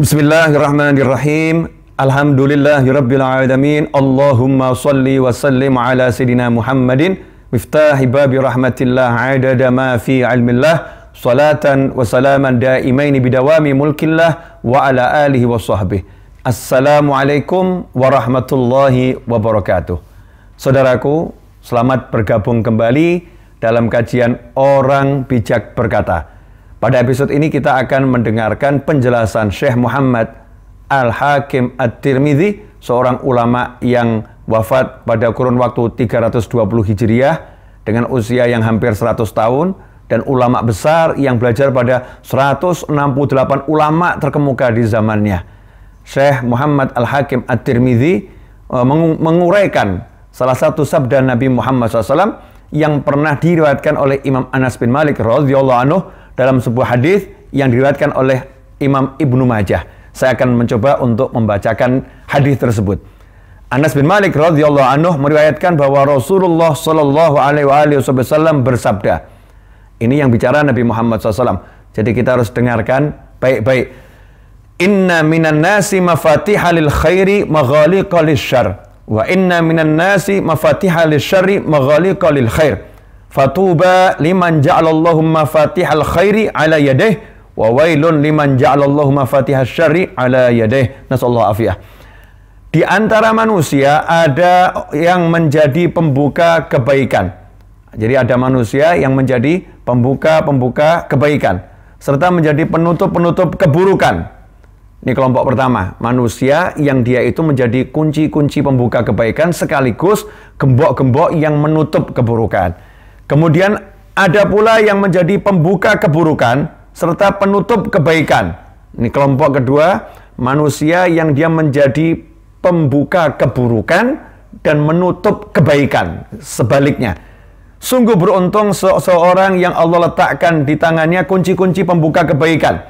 Bismillahirrahmanirrahim. Alhamdulillahirabbil alamin. Allahumma salli wa sallim ala sayidina Muhammadin miftahi babi rahmatillah adada ma fi ilmillah salatan wa salaman daimaini bidawami mulkillah wa ala alihi wa sahbihi. Assalamualaikum warahmatullahi wabarakatuh. Saudaraku, selamat bergabung kembali dalam kajian Orang Bijak Berkata pada episode ini kita akan mendengarkan penjelasan Syekh Muhammad Al-Hakim At-Tirmidzi, seorang ulama yang wafat pada kurun waktu 320 Hijriah dengan usia yang hampir 100 tahun dan ulama besar yang belajar pada 168 ulama terkemuka di zamannya. Syekh Muhammad Al-Hakim At-Tirmidzi e, menguraikan salah satu sabda Nabi Muhammad SAW yang pernah diriwayatkan oleh Imam Anas bin Malik radhiyallahu anhu dalam sebuah hadis yang diriwayatkan oleh Imam Ibnu Majah. Saya akan mencoba untuk membacakan hadis tersebut. Anas bin Malik radhiyallahu anhu meriwayatkan bahwa Rasulullah shallallahu alaihi wasallam bersabda. Ini yang bicara Nabi Muhammad SAW. Jadi kita harus dengarkan baik-baik. Inna minan nasi mafatiha lil khairi maghaliqa lil syar. Wa inna minan nasi mafatiha lil syari maghaliqa lil khair. Fatuba liman ja'alallahu mafatihal khairi ala yadeh wa wailun liman ja'alallahu mafatihal syari ala yadeh. Nasallahu afiyah. Di antara manusia ada yang menjadi pembuka kebaikan. Jadi ada manusia yang menjadi pembuka-pembuka kebaikan serta menjadi penutup-penutup keburukan. Ini kelompok pertama, manusia yang dia itu menjadi kunci-kunci pembuka kebaikan sekaligus gembok-gembok yang menutup keburukan. Kemudian ada pula yang menjadi pembuka keburukan serta penutup kebaikan. Ini kelompok kedua, manusia yang dia menjadi pembuka keburukan dan menutup kebaikan. Sebaliknya, sungguh beruntung seorang yang Allah letakkan di tangannya kunci-kunci pembuka kebaikan.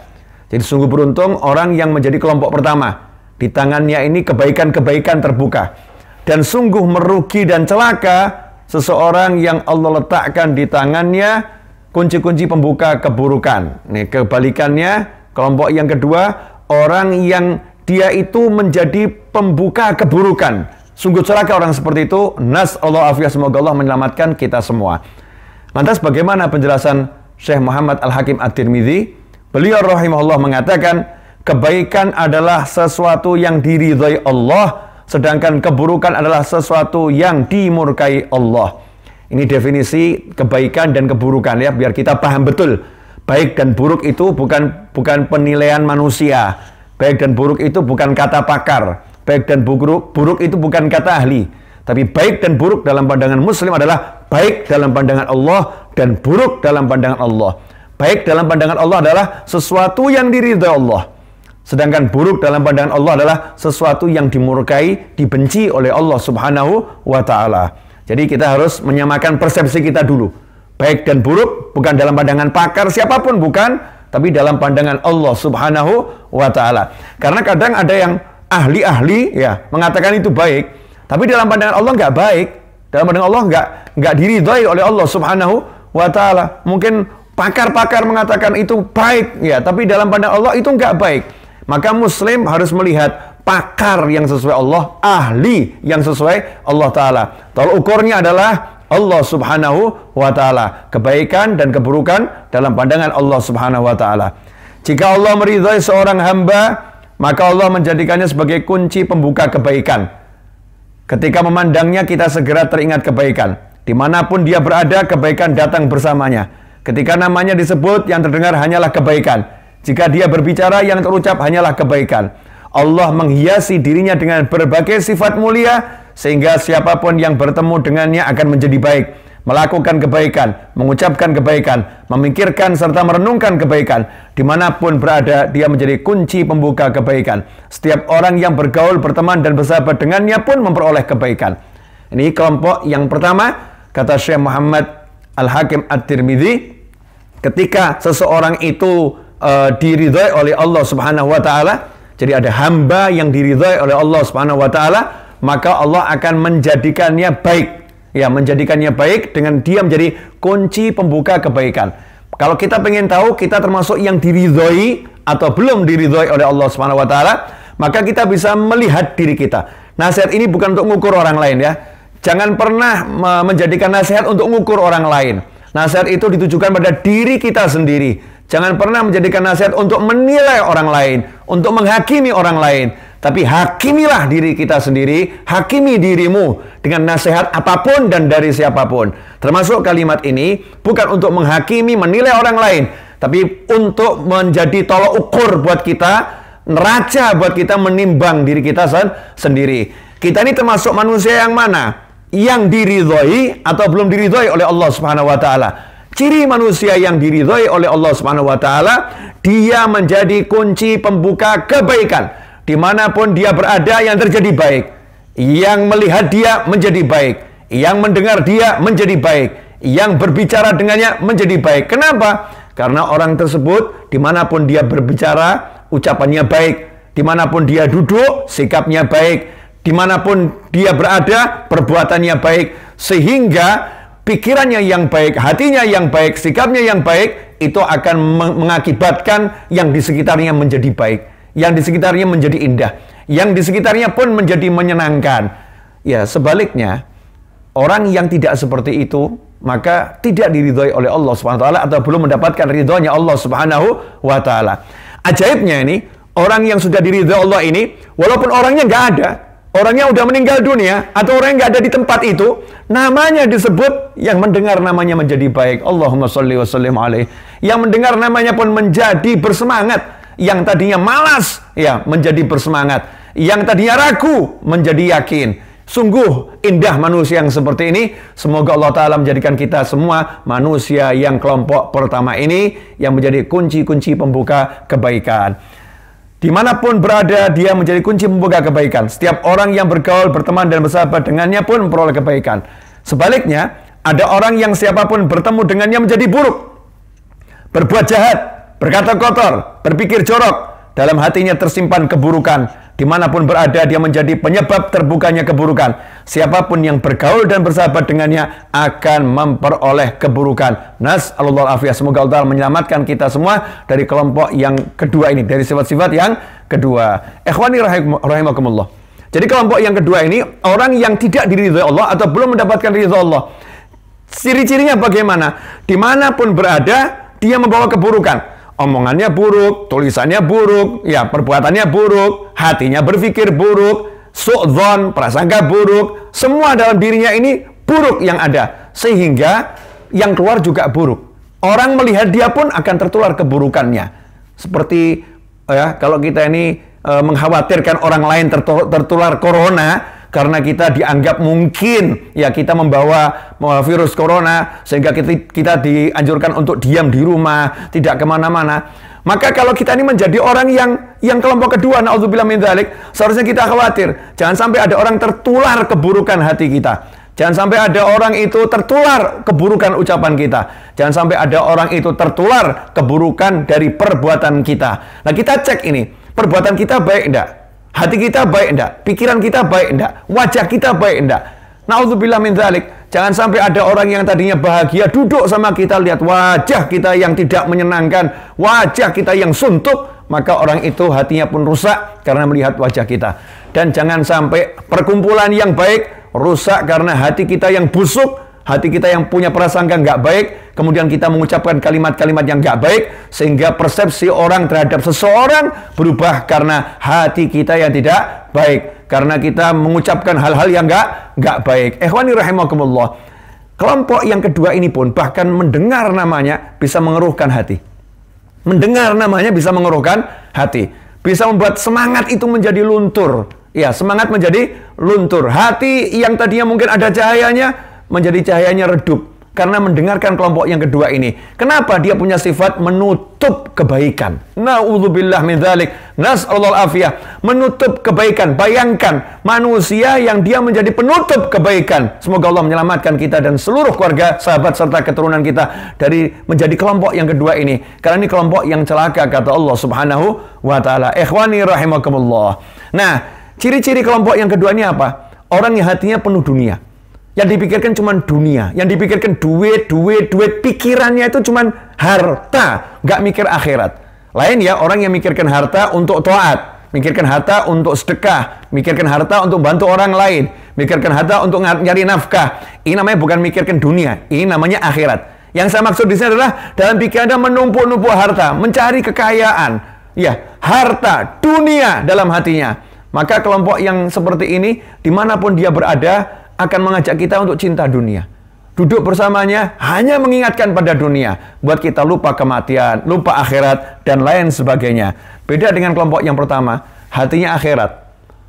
Jadi sungguh beruntung orang yang menjadi kelompok pertama. Di tangannya ini kebaikan-kebaikan terbuka. Dan sungguh merugi dan celaka seseorang yang Allah letakkan di tangannya kunci-kunci pembuka keburukan. Nih, kebalikannya, kelompok yang kedua, orang yang dia itu menjadi pembuka keburukan. Sungguh celaka orang seperti itu. Nas Allah afiyah semoga Allah menyelamatkan kita semua. Lantas bagaimana penjelasan Syekh Muhammad Al-Hakim At-Tirmidzi? Beliau rahimahullah mengatakan, kebaikan adalah sesuatu yang diridhai Allah sedangkan keburukan adalah sesuatu yang dimurkai Allah. Ini definisi kebaikan dan keburukan ya biar kita paham betul. Baik dan buruk itu bukan bukan penilaian manusia. Baik dan buruk itu bukan kata pakar. Baik dan buruk buruk itu bukan kata ahli. Tapi baik dan buruk dalam pandangan muslim adalah baik dalam pandangan Allah dan buruk dalam pandangan Allah. Baik dalam pandangan Allah adalah sesuatu yang diridha Allah. Sedangkan buruk dalam pandangan Allah adalah sesuatu yang dimurkai, dibenci oleh Allah Subhanahu wa taala. Jadi kita harus menyamakan persepsi kita dulu. Baik dan buruk bukan dalam pandangan pakar siapapun bukan, tapi dalam pandangan Allah Subhanahu wa taala. Karena kadang ada yang ahli-ahli ya mengatakan itu baik, tapi dalam pandangan Allah nggak baik. Dalam pandangan Allah nggak nggak diridhoi oleh Allah Subhanahu wa taala. Mungkin pakar-pakar mengatakan itu baik ya, tapi dalam pandangan Allah itu nggak baik. Maka muslim harus melihat pakar yang sesuai Allah, ahli yang sesuai Allah Ta'ala. Tolak ukurnya adalah Allah Subhanahu wa Ta'ala. Kebaikan dan keburukan dalam pandangan Allah Subhanahu wa Ta'ala. Jika Allah meridhai seorang hamba, maka Allah menjadikannya sebagai kunci pembuka kebaikan. Ketika memandangnya, kita segera teringat kebaikan. Dimanapun dia berada, kebaikan datang bersamanya. Ketika namanya disebut, yang terdengar hanyalah kebaikan. Jika dia berbicara yang terucap hanyalah kebaikan. Allah menghiasi dirinya dengan berbagai sifat mulia sehingga siapapun yang bertemu dengannya akan menjadi baik, melakukan kebaikan, mengucapkan kebaikan, memikirkan serta merenungkan kebaikan. Dimanapun berada, dia menjadi kunci pembuka kebaikan. Setiap orang yang bergaul, berteman, dan bersahabat dengannya pun memperoleh kebaikan. Ini kelompok yang pertama, kata Syekh Muhammad Al-Hakim At-Tirmidhi, ketika seseorang itu uh, diridhoi oleh Allah Subhanahu wa taala. Jadi ada hamba yang diridhoi oleh Allah Subhanahu wa taala, maka Allah akan menjadikannya baik. Ya, menjadikannya baik dengan dia menjadi kunci pembuka kebaikan. Kalau kita pengen tahu kita termasuk yang diridhoi atau belum diridhoi oleh Allah Subhanahu wa taala, maka kita bisa melihat diri kita. Nasihat ini bukan untuk mengukur orang lain ya. Jangan pernah menjadikan nasihat untuk mengukur orang lain. Nasihat itu ditujukan pada diri kita sendiri. Jangan pernah menjadikan nasihat untuk menilai orang lain, untuk menghakimi orang lain. Tapi hakimilah diri kita sendiri, hakimi dirimu dengan nasihat apapun dan dari siapapun. Termasuk kalimat ini bukan untuk menghakimi, menilai orang lain. Tapi untuk menjadi tolok ukur buat kita, neraca buat kita menimbang diri kita sendiri. Kita ini termasuk manusia yang mana? Yang diridhoi atau belum diridhoi oleh Allah Subhanahu wa taala. Ciri manusia yang diridhoi oleh Allah Subhanahu wa taala, dia menjadi kunci pembuka kebaikan. Dimanapun dia berada yang terjadi baik. Yang melihat dia menjadi baik. Yang mendengar dia menjadi baik. Yang berbicara dengannya menjadi baik. Kenapa? Karena orang tersebut dimanapun dia berbicara, ucapannya baik. Dimanapun dia duduk, sikapnya baik. Dimanapun dia berada, perbuatannya baik. Sehingga pikirannya yang baik, hatinya yang baik, sikapnya yang baik, itu akan mengakibatkan yang di sekitarnya menjadi baik, yang di sekitarnya menjadi indah, yang di sekitarnya pun menjadi menyenangkan. Ya, sebaliknya, orang yang tidak seperti itu, maka tidak diridhoi oleh Allah Subhanahu wa taala atau belum mendapatkan ridhonya Allah Subhanahu wa taala. Ajaibnya ini, orang yang sudah diridhoi Allah ini, walaupun orangnya nggak ada, orang yang udah meninggal dunia atau orang yang nggak ada di tempat itu, namanya disebut yang mendengar namanya menjadi baik. Allahumma sholli wa sallim alaih. Yang mendengar namanya pun menjadi bersemangat. Yang tadinya malas, ya menjadi bersemangat. Yang tadinya ragu, menjadi yakin. Sungguh indah manusia yang seperti ini. Semoga Allah Ta'ala menjadikan kita semua manusia yang kelompok pertama ini yang menjadi kunci-kunci pembuka kebaikan. Dimanapun berada, dia menjadi kunci membuka kebaikan. Setiap orang yang bergaul, berteman, dan bersahabat dengannya pun memperoleh kebaikan. Sebaliknya, ada orang yang siapapun bertemu dengannya menjadi buruk. Berbuat jahat, berkata kotor, berpikir jorok, dalam hatinya tersimpan keburukan. Dimanapun berada, dia menjadi penyebab terbukanya keburukan. Siapapun yang bergaul dan bersahabat dengannya akan memperoleh keburukan. Nas Allah afiyah. Semoga Allah menyelamatkan kita semua dari kelompok yang kedua ini. Dari sifat-sifat yang kedua. Ikhwani rahimakumullah. Jadi kelompok yang kedua ini, orang yang tidak diridhoi Allah atau belum mendapatkan ridho Allah. Ciri-cirinya bagaimana? Dimanapun berada, dia membawa keburukan omongannya buruk, tulisannya buruk, ya perbuatannya buruk, hatinya berpikir buruk, su'zon, prasangka buruk, semua dalam dirinya ini buruk yang ada. Sehingga yang keluar juga buruk. Orang melihat dia pun akan tertular keburukannya. Seperti ya kalau kita ini e, mengkhawatirkan orang lain tertular corona, karena kita dianggap mungkin ya kita membawa virus corona sehingga kita, kita dianjurkan untuk diam di rumah, tidak kemana-mana. Maka kalau kita ini menjadi orang yang yang kelompok kedua, naudzubillah min dzalik, seharusnya kita khawatir. Jangan sampai ada orang tertular keburukan hati kita. Jangan sampai ada orang itu tertular keburukan ucapan kita. Jangan sampai ada orang itu tertular keburukan dari perbuatan kita. Nah, kita cek ini, perbuatan kita baik enggak? Hati kita baik enggak? Pikiran kita baik enggak? Wajah kita baik enggak? Na'udzubillah min dzalik. Jangan sampai ada orang yang tadinya bahagia duduk sama kita lihat wajah kita yang tidak menyenangkan, wajah kita yang suntuk, maka orang itu hatinya pun rusak karena melihat wajah kita. Dan jangan sampai perkumpulan yang baik rusak karena hati kita yang busuk Hati kita yang punya perasaan prasangka nggak baik, kemudian kita mengucapkan kalimat-kalimat yang nggak baik, sehingga persepsi orang terhadap seseorang berubah karena hati kita yang tidak baik. Karena kita mengucapkan hal-hal yang nggak nggak baik. wani rahimakumullah. Kelompok yang kedua ini pun bahkan mendengar namanya bisa mengeruhkan hati. Mendengar namanya bisa mengeruhkan hati. Bisa membuat semangat itu menjadi luntur. Ya, semangat menjadi luntur. Hati yang tadinya mungkin ada cahayanya, menjadi cahayanya redup karena mendengarkan kelompok yang kedua ini. Kenapa dia punya sifat menutup kebaikan? Nauzubillah min dzalik. Nasallahu afiyah. Menutup kebaikan. Bayangkan manusia yang dia menjadi penutup kebaikan. Semoga Allah menyelamatkan kita dan seluruh keluarga, sahabat serta keturunan kita dari menjadi kelompok yang kedua ini. Karena ini kelompok yang celaka kata Allah Subhanahu wa taala. Ikhwani rahimakumullah. Nah, ciri-ciri kelompok yang kedua ini apa? Orang yang hatinya penuh dunia yang dipikirkan cuma dunia, yang dipikirkan duit, duit, duit. Pikirannya itu cuma harta, nggak mikir akhirat. Lain ya orang yang mikirkan harta untuk toat, mikirkan harta untuk sedekah, mikirkan harta untuk bantu orang lain, mikirkan harta untuk nyari nafkah. Ini namanya bukan mikirkan dunia, ini namanya akhirat. Yang saya maksud di sini adalah dalam pikiran Anda menumpuk-numpuk harta, mencari kekayaan, ya harta dunia dalam hatinya. Maka kelompok yang seperti ini dimanapun dia berada akan mengajak kita untuk cinta dunia. Duduk bersamanya hanya mengingatkan pada dunia, buat kita lupa kematian, lupa akhirat, dan lain sebagainya. Beda dengan kelompok yang pertama, hatinya akhirat,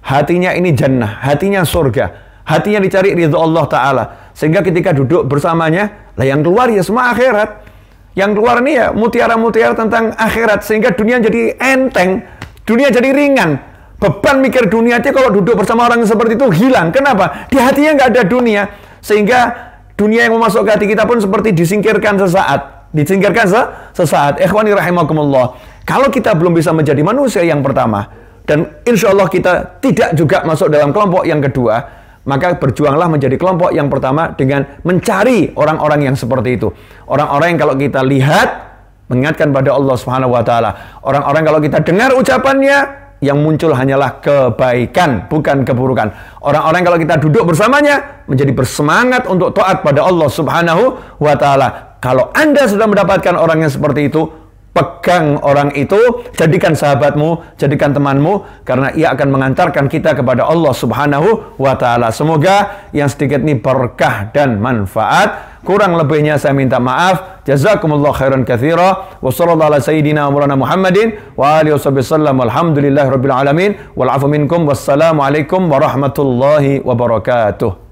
hatinya ini jannah, hatinya surga, hatinya dicari ridho Allah Ta'ala. Sehingga ketika duduk bersamanya, lah yang keluar ya semua akhirat. Yang keluar ini ya mutiara-mutiara tentang akhirat, sehingga dunia jadi enteng, dunia jadi ringan, Beban mikir dunia dia kalau duduk bersama orang seperti itu hilang. Kenapa? Di hatinya nggak ada dunia. Sehingga dunia yang memasuk ke hati kita pun seperti disingkirkan sesaat. Disingkirkan se sesaat. Ikhwani rahimakumullah. Kalau kita belum bisa menjadi manusia yang pertama, dan insya Allah kita tidak juga masuk dalam kelompok yang kedua, maka berjuanglah menjadi kelompok yang pertama dengan mencari orang-orang yang seperti itu. Orang-orang yang kalau kita lihat, mengingatkan pada Allah Subhanahu wa taala. Orang-orang kalau kita dengar ucapannya yang muncul hanyalah kebaikan, bukan keburukan. Orang-orang kalau kita duduk bersamanya menjadi bersemangat untuk taat pada Allah Subhanahu wa taala. Kalau Anda sudah mendapatkan orang yang seperti itu, pegang orang itu, jadikan sahabatmu, jadikan temanmu, karena ia akan mengantarkan kita kepada Allah Subhanahu wa Ta'ala. Semoga yang sedikit ini berkah dan manfaat. Kurang lebihnya saya minta maaf. Jazakumullah khairan kathira. Wa sallallahu ala wa Muhammadin wa alihi wa sallam. alamin. Wal afu minkum. Wassalamualaikum warahmatullahi wabarakatuh.